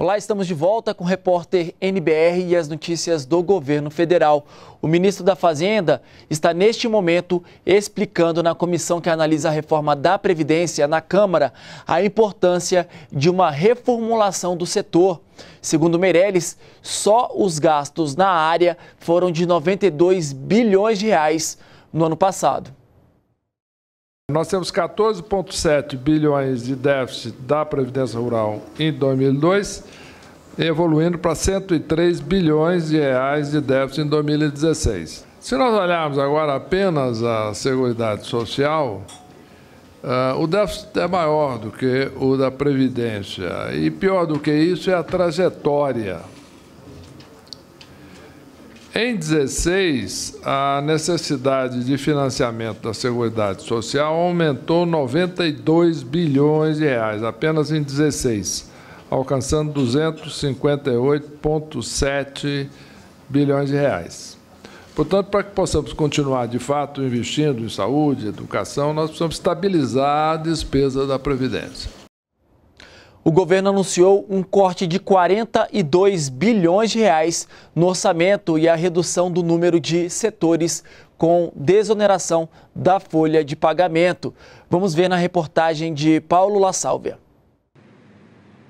Olá, estamos de volta com o repórter NBR e as notícias do governo federal. O ministro da Fazenda está neste momento explicando na comissão que analisa a reforma da Previdência na Câmara a importância de uma reformulação do setor. Segundo Meirelles, só os gastos na área foram de 92 bilhões de reais no ano passado. Nós temos 14,7 bilhões de déficit da Previdência Rural em 2002, evoluindo para 103 bilhões de reais de déficit em 2016. Se nós olharmos agora apenas a Seguridade Social, Uh, o déficit é maior do que o da Previdência. E pior do que isso é a trajetória em 16, a necessidade de financiamento da Seguridade Social aumentou 92 bilhões de reais, apenas em 16, alcançando 258,7 bilhões de reais. Portanto, para que possamos continuar de fato investindo em saúde, educação, nós precisamos estabilizar a despesa da Previdência o governo anunciou um corte de 42 bilhões de reais no orçamento e a redução do número de setores com desoneração da folha de pagamento. Vamos ver na reportagem de Paulo La Sálvia.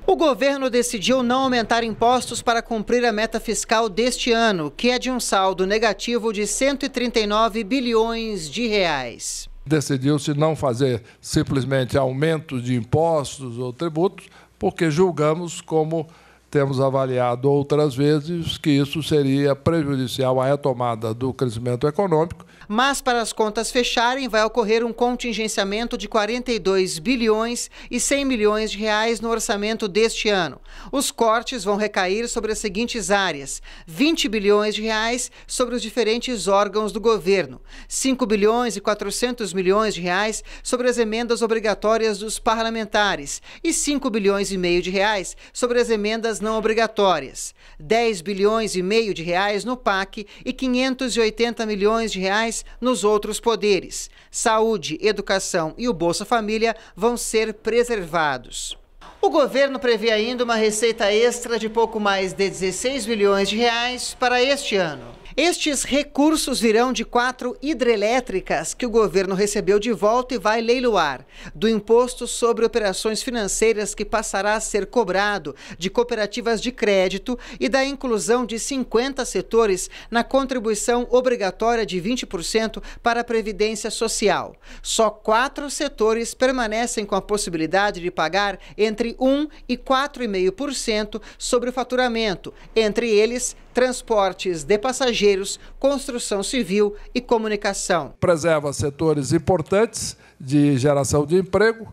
O governo decidiu não aumentar impostos para cumprir a meta fiscal deste ano, que é de um saldo negativo de 139 bilhões de reais decidiu-se não fazer simplesmente aumento de impostos ou tributos, porque julgamos, como temos avaliado outras vezes, que isso seria prejudicial à retomada do crescimento econômico mas para as contas fecharem vai ocorrer um contingenciamento de 42 bilhões e 100 milhões de reais no orçamento deste ano. Os cortes vão recair sobre as seguintes áreas: 20 bilhões de reais sobre os diferentes órgãos do governo, 5 bilhões e 400 milhões de reais sobre as emendas obrigatórias dos parlamentares e 5 bilhões e meio de reais sobre as emendas não obrigatórias, 10 bilhões e meio de reais no PAC e 580 milhões de reais nos outros poderes. Saúde, educação e o Bolsa Família vão ser preservados. O governo prevê ainda uma receita extra de pouco mais de 16 bilhões de reais para este ano. Estes recursos virão de quatro hidrelétricas que o governo recebeu de volta e vai leiloar, do imposto sobre operações financeiras que passará a ser cobrado, de cooperativas de crédito e da inclusão de 50 setores na contribuição obrigatória de 20% para a Previdência Social. Só quatro setores permanecem com a possibilidade de pagar entre 1 e 4,5% sobre o faturamento, entre eles transportes de passageiros, construção civil e comunicação. Preserva setores importantes de geração de emprego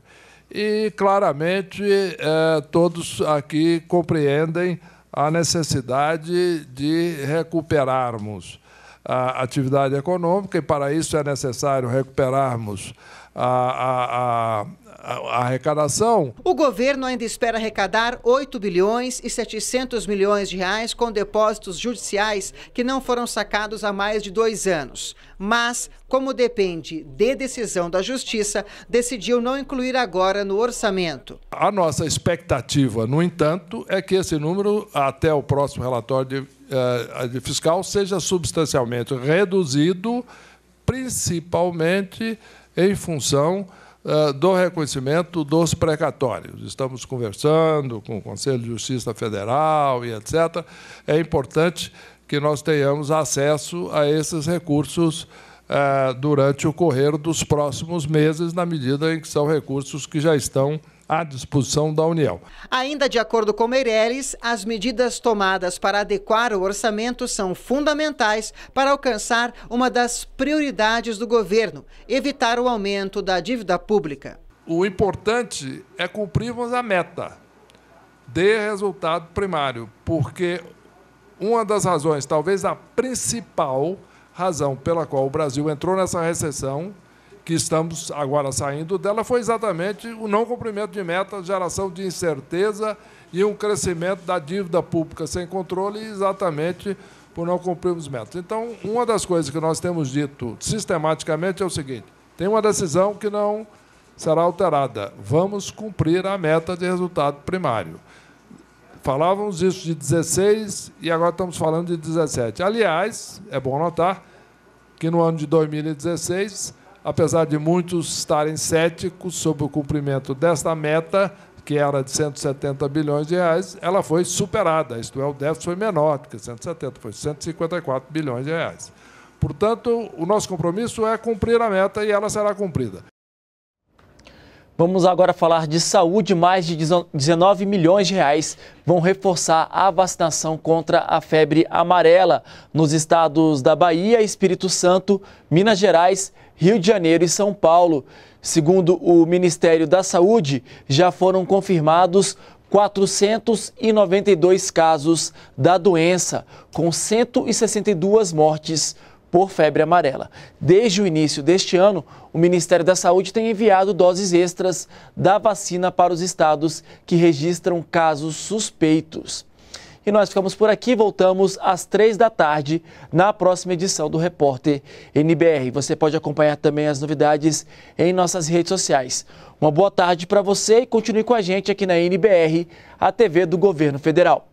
e, claramente, eh, todos aqui compreendem a necessidade de recuperarmos a atividade econômica e, para isso, é necessário recuperarmos a, a, a, a arrecadação. O governo ainda espera arrecadar 8 bilhões e 700 milhões de reais com depósitos judiciais que não foram sacados há mais de dois anos. Mas, como depende de decisão da Justiça, decidiu não incluir agora no orçamento. A nossa expectativa, no entanto, é que esse número, até o próximo relatório de, eh, de fiscal, seja substancialmente reduzido, principalmente em função eh, do reconhecimento dos precatórios. Estamos conversando com o Conselho de Justiça Federal e etc. É importante que nós tenhamos acesso a esses recursos é, durante o correr dos próximos meses, na medida em que são recursos que já estão à disposição da União. Ainda de acordo com Meirelles, as medidas tomadas para adequar o orçamento são fundamentais para alcançar uma das prioridades do governo, evitar o aumento da dívida pública. O importante é cumprirmos a meta de resultado primário, porque uma das razões, talvez a principal, razão pela qual o Brasil entrou nessa recessão que estamos agora saindo dela foi exatamente o não cumprimento de metas, geração de incerteza e um crescimento da dívida pública sem controle, exatamente por não cumprirmos metas. Então, uma das coisas que nós temos dito sistematicamente é o seguinte: tem uma decisão que não será alterada. Vamos cumprir a meta de resultado primário. Falávamos isso de 16 e agora estamos falando de 17. Aliás, é bom notar que no ano de 2016, apesar de muitos estarem céticos sobre o cumprimento desta meta, que era de 170 bilhões de reais, ela foi superada. Isto é, o déficit foi menor, que 170 foi 154 bilhões de reais. Portanto, o nosso compromisso é cumprir a meta e ela será cumprida. Vamos agora falar de saúde. Mais de 19 milhões de reais vão reforçar a vacinação contra a febre amarela nos estados da Bahia, Espírito Santo, Minas Gerais, Rio de Janeiro e São Paulo. Segundo o Ministério da Saúde, já foram confirmados 492 casos da doença, com 162 mortes por febre amarela. Desde o início deste ano, o Ministério da Saúde tem enviado doses extras da vacina para os estados que registram casos suspeitos. E nós ficamos por aqui, voltamos às três da tarde na próxima edição do Repórter NBR. Você pode acompanhar também as novidades em nossas redes sociais. Uma boa tarde para você e continue com a gente aqui na NBR, a TV do Governo Federal.